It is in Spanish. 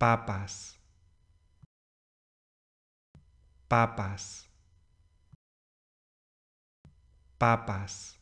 papas, papas, papas.